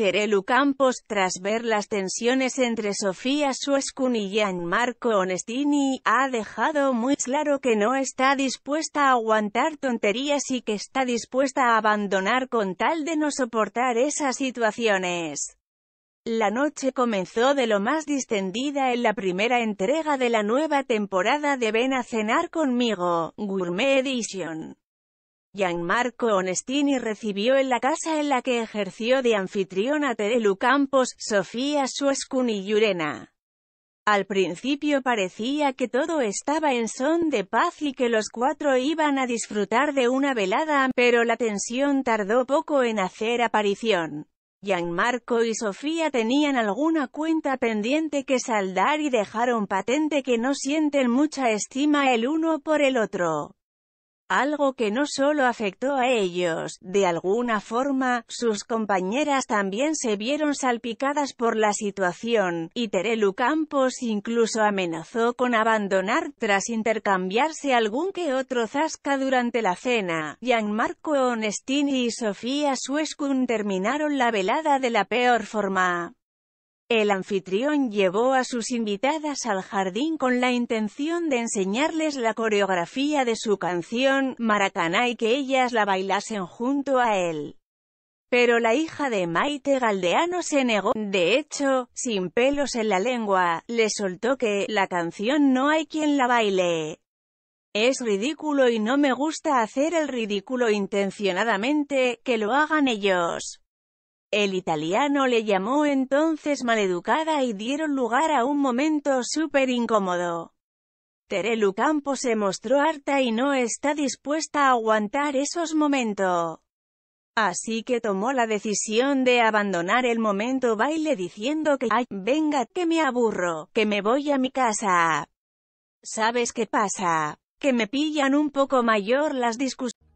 Terelu Campos, tras ver las tensiones entre Sofía Suescun y Jean-Marco Onestini, ha dejado muy claro que no está dispuesta a aguantar tonterías y que está dispuesta a abandonar con tal de no soportar esas situaciones. La noche comenzó de lo más distendida en la primera entrega de la nueva temporada de Ven a cenar conmigo, Gourmet Edition. Gianmarco Onestini recibió en la casa en la que ejerció de anfitrión a Terelu Campos, Sofía Suescun y Llurena. Al principio parecía que todo estaba en son de paz y que los cuatro iban a disfrutar de una velada, pero la tensión tardó poco en hacer aparición. Gianmarco y Sofía tenían alguna cuenta pendiente que saldar y dejaron patente que no sienten mucha estima el uno por el otro algo que no solo afectó a ellos, de alguna forma, sus compañeras también se vieron salpicadas por la situación, y Terelu Campos incluso amenazó con abandonar tras intercambiarse algún que otro zasca durante la cena. Gianmarco Onestini y Sofía Suescun terminaron la velada de la peor forma. El anfitrión llevó a sus invitadas al jardín con la intención de enseñarles la coreografía de su canción, Maracaná y que ellas la bailasen junto a él. Pero la hija de Maite Galdeano se negó, de hecho, sin pelos en la lengua, le soltó que, la canción no hay quien la baile. Es ridículo y no me gusta hacer el ridículo intencionadamente, que lo hagan ellos. El italiano le llamó entonces maleducada y dieron lugar a un momento súper incómodo. Terelu Campo se mostró harta y no está dispuesta a aguantar esos momentos. Así que tomó la decisión de abandonar el momento baile diciendo que «Ay, venga, que me aburro, que me voy a mi casa». ¿Sabes qué pasa? Que me pillan un poco mayor las discusiones.